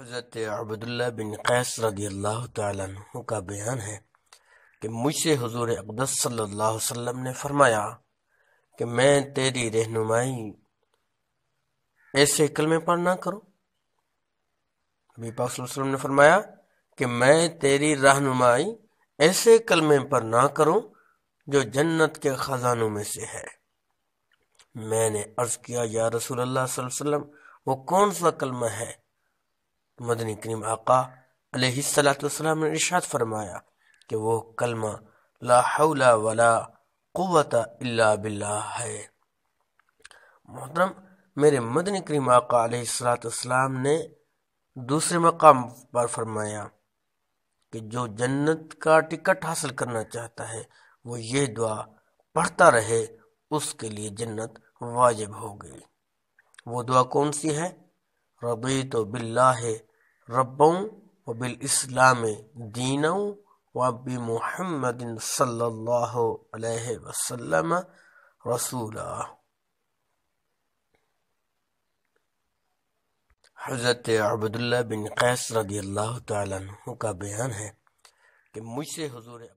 حضرت عبداللہ بن قیس رضی اللہ تعالیٰ عنہ کا بیان ہے کہ مجھ سے حضور اقدس صلی اللہ علیہ وسلم نے فرمایا کہ میں تیری رہنمائی ایسے پر نہ کروں پاک صلی اللہ علیہ وسلم نے فرمایا کہ میں تیری رہنمائی ایسے کلمے پر نہ کروں جو جنت کے خزانوں میں سے ہے میں نے عرض کیا یا رسول اللہ صلی اللہ علیہ وسلم وہ کون سا کلمہ ہے مدنی کریم آقا علیہ السلام والسلام نے ارشاد فرمایا کہ وہ کلمہ لا حول ولا قوت الا باللہ ہے محترم میرے مدنی کریم آقا علیہ السلام نے دوسرے مقام پر فرمایا کہ جو جنت کا ٹکٹ حاصل کرنا چاہتا ہے وہ یہ دعا پڑھتا رہے اس کے لیے جنت واجب ہو گئی وہ دعا کون سی ہے رضیت باللہ بلاہ ربوں و و بالاسلام دینوں بمحمد صلی اللہ علیہ وسلم حضرت عبداللہ بن قیس رضی اللہ تعالیٰ عنہ کا بیان ہے کہ مجھ سے حضور